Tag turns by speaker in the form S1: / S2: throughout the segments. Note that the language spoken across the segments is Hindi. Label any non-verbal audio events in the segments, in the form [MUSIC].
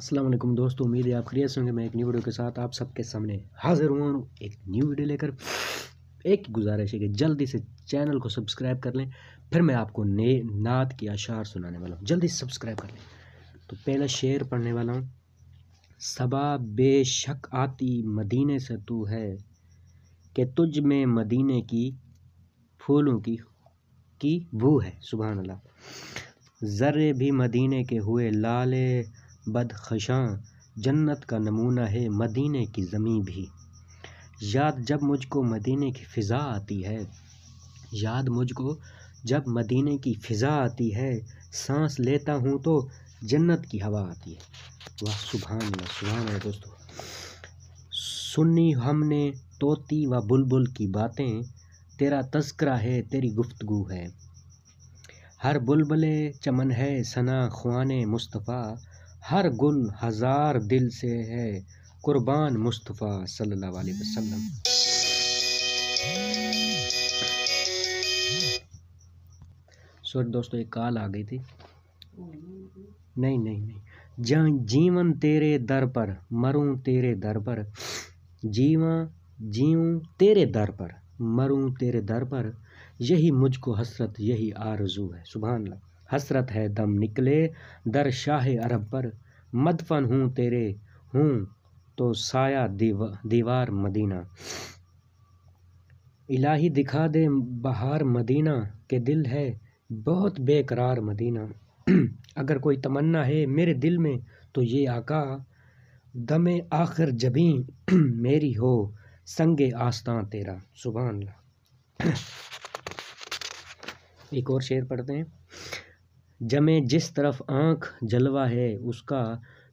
S1: असलम दोस्तों उम्मीद है आप खरीद होंगे मैं एक न्यू वीडियो के साथ आप सबके सामने हाजिर हुआ हूँ एक न्यू वीडियो लेकर एक गुजारिश है कि जल्दी से चैनल को सब्सक्राइब कर लें फिर मैं आपको नए नात के अशार सुनाने वाला हूँ जल्दी सब्सक्राइब कर लें तो पहला शेर पढ़ने वाला हूँ सबा बेशक आती मदीने से तू है कि तुझ में मदीने की फूलों की की वो है सुबह अल्लाह ज़र्रे भी मदीने के हुए लाले बदखशां जन्नत का नमूना है मदीने की ज़मीं भी याद जब मुझको मदीने की फ़िज़ा आती है याद मुझको जब मदीने की फ़िज़ा आती है सांस लेता हूँ तो जन्नत की हवा आती है वाह सुबहान सुबहान है दोस्तों सुनी हमने तोती व बुलबुल की बातें तेरा तस्करा है तेरी गुफ्तगु है हर बुलबले चमन है सना खुआन मुस्तफ़ा हर गुल हज़ार दिल से है कुर्बान मुस्तफ़ा सल्लल्लाहु अलैहि वसल्लम सॉरी दोस्तों एक कॉल आ गई थी नहीं नहीं नहीं जहाँ जीवन तेरे दर पर मरूं तेरे दर पर जीवा जीऊँ तेरे दर पर मरूं तेरे दर पर यही मुझको हसरत यही आरजू है सुबह अल्लाह हसरत है दम निकले दर शाह अरब पर मदफन हूँ तेरे हूँ तो साया दीवार मदीना इलाही दिखा दे बहार मदीना के दिल है बहुत बेकरार मदीना [CLEARS THROAT] अगर कोई तमन्ना है मेरे दिल में तो ये आका दमे आखिर जबी [CLEARS THROAT] मेरी हो संगे आस्था तेरा सुबह [CLEARS THROAT] एक और शेर पढ़ते हैं जमे जिस तरफ आँख जलवा है उसका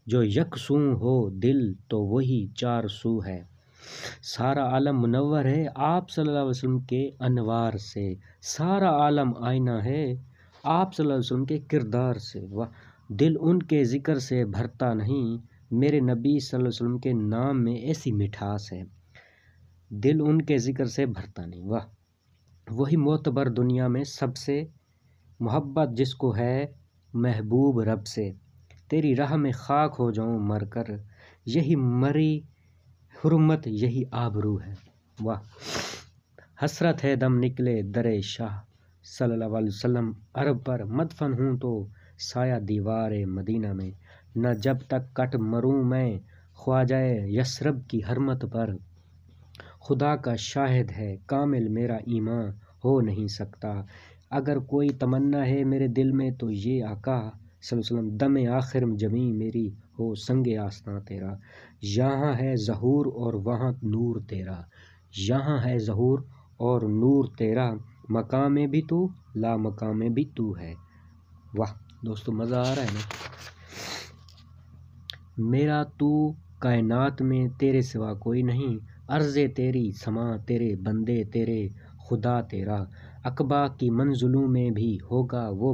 S1: जो यकसू हो दिल तो वही चार सू है सारा आलम मुनवर है आप सल्लल्लाहु अलैहि वसल्लम के अनवार से सारा आलम आईना है आप सल्लल्लाहु अलैहि वसल्लम के किरदार से वह दिल उनके ज़िक्र से भरता नहीं मेरे नबी सल्लल्लाहु अलैहि वसल्लम के नाम में ऐसी मिठास है दिल उनके ज़िक्र से भरता नहीं वाह वही मोतबर दुनिया में सबसे मोहब्बत जिसको है महबूब रब से तेरी राह में खाक हो जाऊँ मर कर यही मरी हरमत यही आबरू है वाह हसरत है दम निकले दर शाह सल्लल्लाहु अलैहि वसल्लम अरब पर मदफन हूँ तो साया दीवार मदीना में न जब तक कट मरूँ मैं ख्वाजाए यसरब की हरमत पर खुदा का शाहिद है कामिल मेरा ईमान हो नहीं सकता अगर कोई तमन्ना है मेरे दिल में तो ये आका सलम दम आखिर जमी मेरी हो संग आस्ता तेरा यहाँ है जहूर और वहाँ नूर तेरा यहाँ है जहूर और नूर तेरा मकाम में भी तू ला मकाम में भी तू है वाह दोस्तों मज़ा आ रहा है ना मेरा तू कायनात में तेरे सिवा कोई नहीं अर्ज़ तेरी समा तेरे बंदे तेरे खुदा तेरा अकबा की मंजिलों में भी होगा वो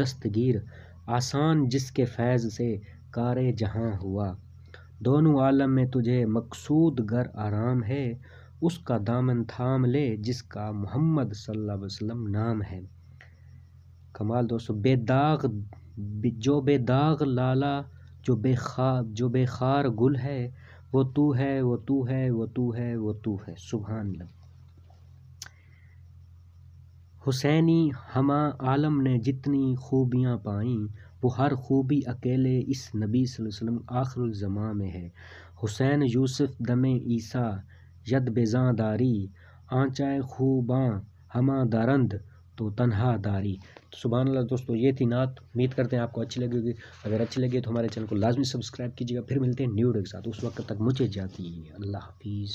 S1: दस्तगीर आसान जिसके फैज़ से कार जहाँ हुआ दोनों आलम में तुझे मकसूद गर आराम है उसका दामन थाम ले जिसका मोहम्मद सल्लल्लाहु अलैहि वसल्लम नाम है कमाल दोस्तों बेदाग जो बेदाग लाला जो बेखा जो बेखार गुल है वो तू है वो तू है वो तू है वो तू है सुबहान अल्लाह हुसैनी हम आलम ने जितनी खूबियाँ पाईं वो हर खूबी अकेले इस नबी वसल्लम आखरज़मा में है हुसैन यूसुफ दम ईसा यद बेजादारी आँचाए खूबाँ हमा दारंद तो तनहा दारी तो सुबह अल्लाह दोस्तों ये थी नात उम्मीद करते हैं आपको अच्छी लगेगी अगर अच्छी लगे तो हमारे चैनल को लाजमी सब्सक्राइब कीजिएगा फिर मिलते हैं न्यू डेट के साथ उस वक्त तक मुझे जाती है अल्लाह हाफिज़